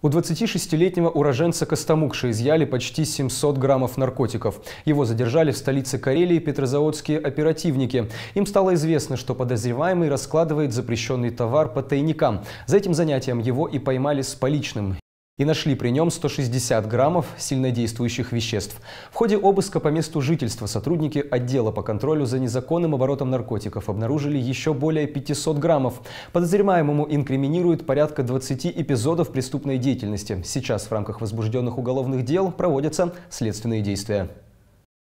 У 26-летнего уроженца Костомукши изъяли почти 700 граммов наркотиков. Его задержали в столице Карелии петрозаводские оперативники. Им стало известно, что подозреваемый раскладывает запрещенный товар по тайникам. За этим занятием его и поймали с поличным и нашли при нем 160 граммов сильнодействующих веществ. В ходе обыска по месту жительства сотрудники отдела по контролю за незаконным оборотом наркотиков обнаружили еще более 500 граммов. Подозреваемому инкриминируют порядка 20 эпизодов преступной деятельности. Сейчас в рамках возбужденных уголовных дел проводятся следственные действия.